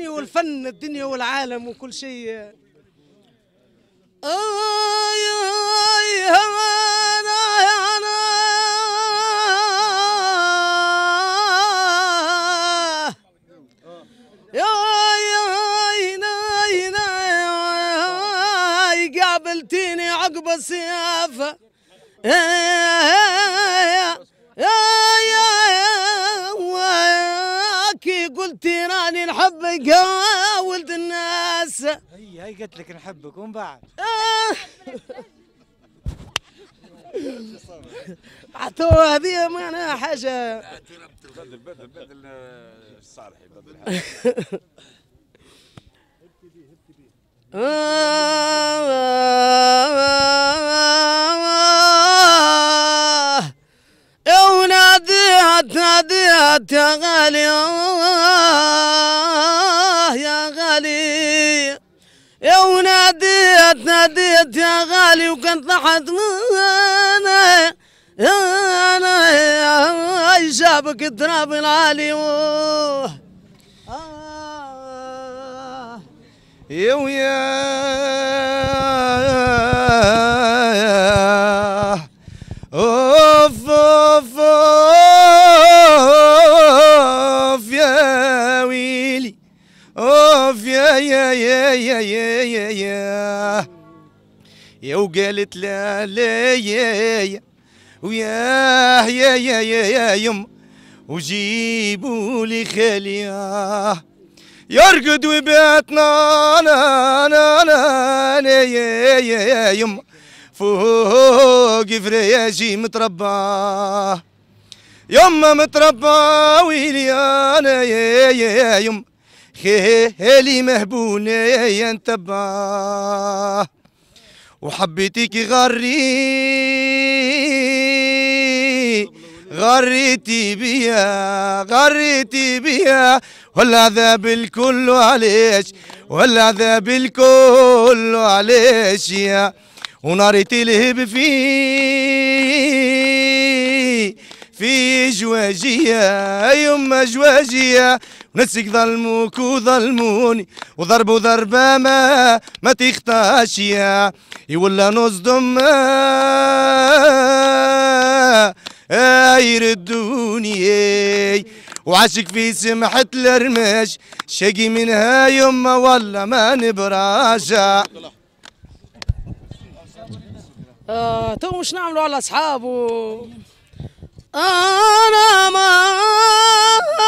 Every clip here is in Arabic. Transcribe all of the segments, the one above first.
الدنيا والفن الدنيا والعالم وكل شيء قابلتيني عقب السيافة تيراني نحبك يا ولد الناس هي هي قلت لك نحبك ومن بعد آه. عطوها هذه معناها حاجه بدل بدل بدل الصالحي بدل هبتي بيه هبتي بيه وديت يا غالي يا غالي يا وناديت ناديت يا غالي وكنت طلعت انا انا شابك التراب العالي آه. يا ويا يا وقالت لا لا يا يا ويا يا يا يا يا يم وجيبوا لي خلياه يرقد وبيتنا نا نا نا نا يا يا يا يم فوق فرياجي متربى يما متربى انا يا يا يم خالي مهبونه يا انتباه وحبيتيكي غري غريتي بيا غريتي بيا والعذاب الكل عليش والعذاب الكل عليش يا وناري تلهب فيه في جواجية يما جواجية ونسك ظلموك وظلموني وضربوا ضربة ما ما تختاش يا يولا نصدم آه، يردوني وعاشق في سمحة الرماش شقي منها يما والله ما نبراجع آه تو مش نعملوا على اصحابه Oh,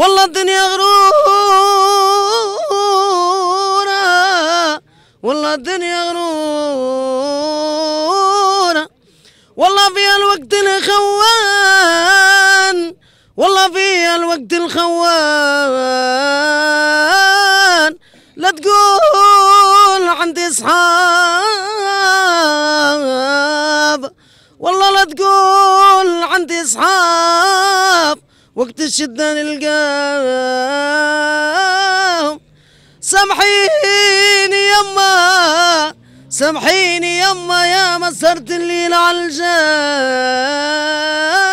والله الدنيا غرورة والله الدنيا غرورة والله في الوقت الخوان والله في الوقت الخوان لا تقول عندي اصحاب والله لا تقول عندي اصحاب وقت الشدة نلقاهم سامحيني يما سامحيني يما يا ما سهرت الليل على الجام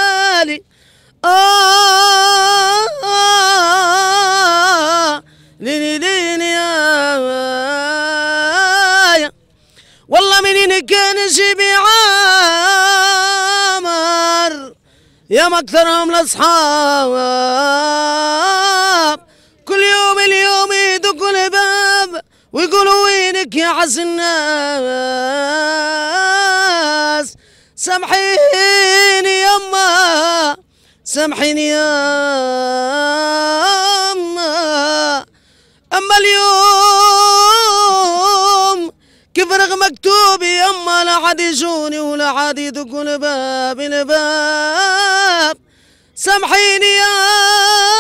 اليوم أكثرهم الأصحاب كل يوم اليوم يدقوا الباب ويقولوا وينك يا عز الناس سامحيني يما سامحيني يما أما اليوم كفرغ مكتوب يما لا حد يجوني ولا حد يدق الباب الباب سامحيني يا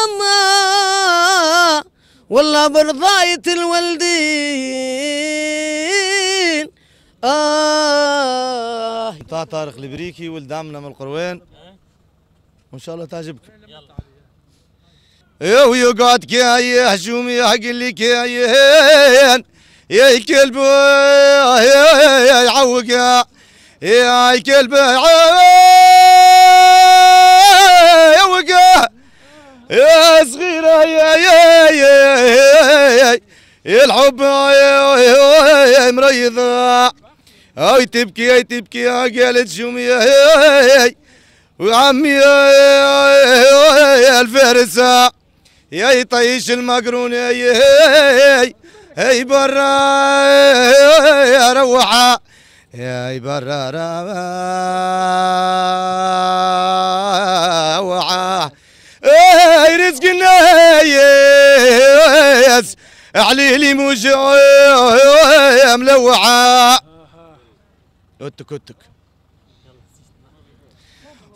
الله والله برضاية الوالدين آه طه طارق البريكي ولد عمنا من القروين وإن شاء الله تعجبكم يلا يقعد كايه حشومي حق اللي كايهين يا كلب يا يعوق يا كلب يا يعوق يا صغيرة يا يا يا يا يا يا الحب يا يا مريضة أي تبكي أي تبكي يا قالت يا يا يا وعمي يا الفارسة يا يطيش المقرون يا يا اي برا يا روحة يا برا روحة اي رزقنا ياس علي لي موجع ملوعه اتك اتك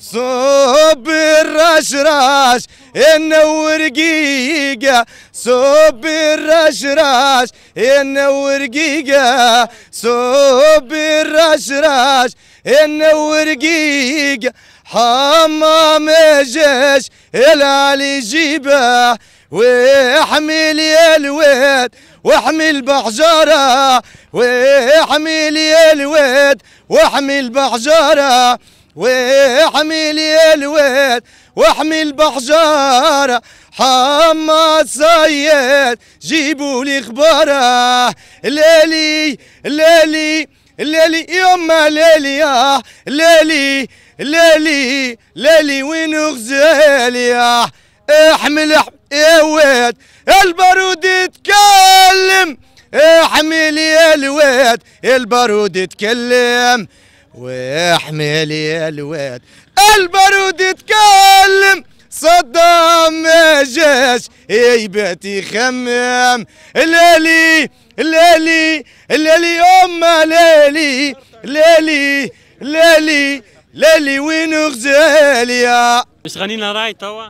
صب الرشراش ينور قيقة صب الرشراش ينور قيقة صب الرشراش ينور قيقة حمام جيش العلي جيبه واحمل يا الواد واحمل بحجارة واحمل يا الواد واحمل بحجارة واحمي الواد واحمي بحجارة حماد سيد جيبوا لي خباره ليلي ليلي ليلي يما ليلي آه ليلي ليلي ليلي وين غزالي آه احمل يا واد البارود يتكلم احمل يا الواد البارود يتكلم واحمل يا الواد البارود اتكلم صدام ما جاش يبات يخمم ليلي ليلي ليلي أم ليلي ليلي ليلي ليلي وين يا مش غنينا راي توا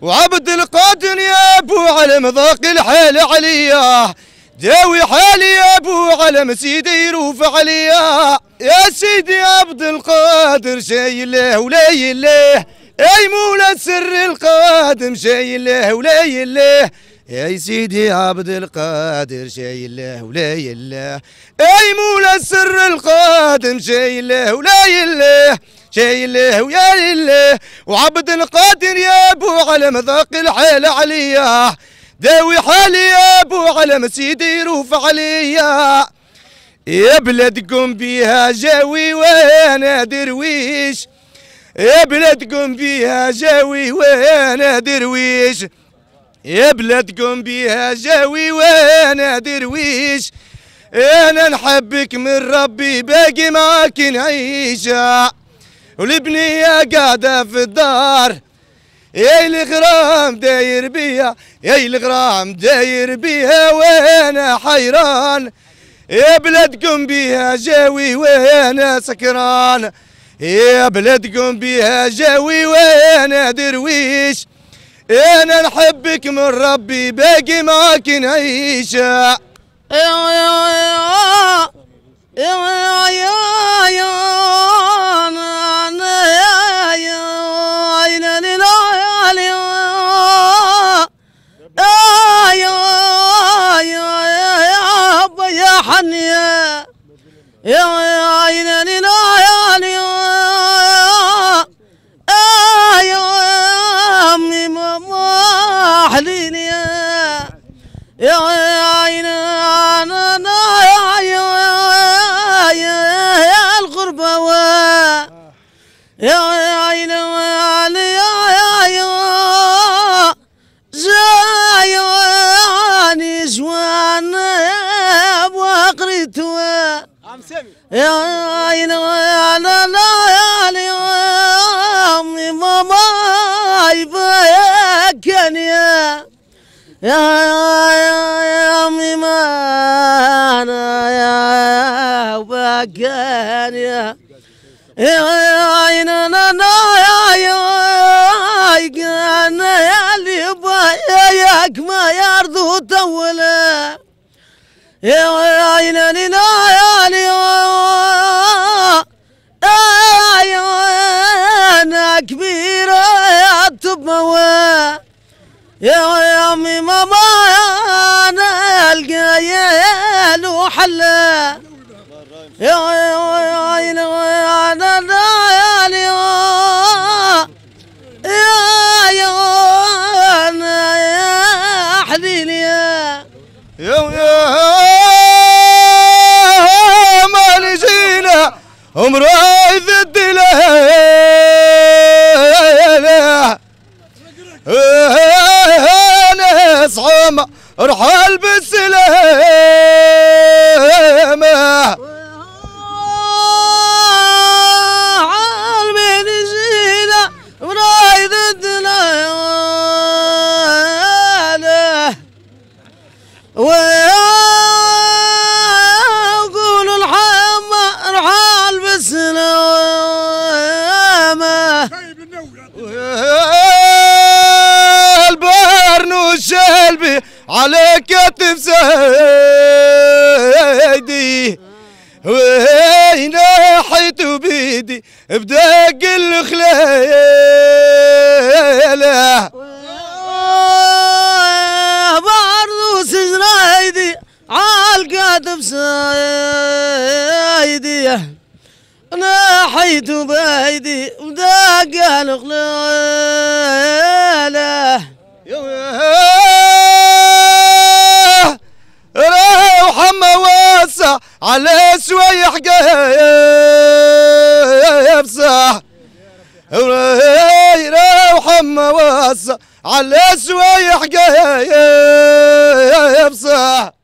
وعبد القادر يا ابو علم ضاق الحال عليا داوي حالي يا ابو علم سيدي يروف عليا يا سيدي عبد القادر جاي له ولاي الله اي مولى السر القادم جاي له ولاي الله يا سيدي عبد القادر جاي الله ولاي الله اي مولى السر القادم جاي الله ولاي الله جاي الله ويا الله وعبد القادر يا ابو علم ذاق الحال عليا داوي حالي يا بو علم سيدي روف عليا يا بلاد قوم بيها جاوي وانا درويش يا بلاد قوم بيها جاوي وانا درويش يا بلاد قوم بيها جاوي وانا درويش انا نحبك من ربي باقي معاك نعيشها ولبنيه قاعدة في الدار يا الغرام داير بيا يا الغرام داير بيها وانا حيران يا بلادكم بيها جاوي وانا سكران يا بلادكم بيها جاوي وانا درويش انا نحبك من ربي باقي معاك نعيش يا يا يا يا يا يا حنيا يا عيني ليالي يا امي ما حليني يا عيني انا يا الغربه يا عيني يا عين انا ليالي امي ماما يا يا يا امي ما انا يا يا يا عين انا يا يا يا يا اللي يا عين انا يا يا كبيرة يا تبموى يا يامي ماما انا القايل حلا يا يا يا عيني يا يا يا يا يا حليلي يا يا مالي زينه عمره بيديه وين حيت بيدي بدق الخلايله برضو سجرة ايدي عالقات بسايدي ناحيت بيدي بدق الخلايله شوية يا بصح روح مواسع على شوية يا بصح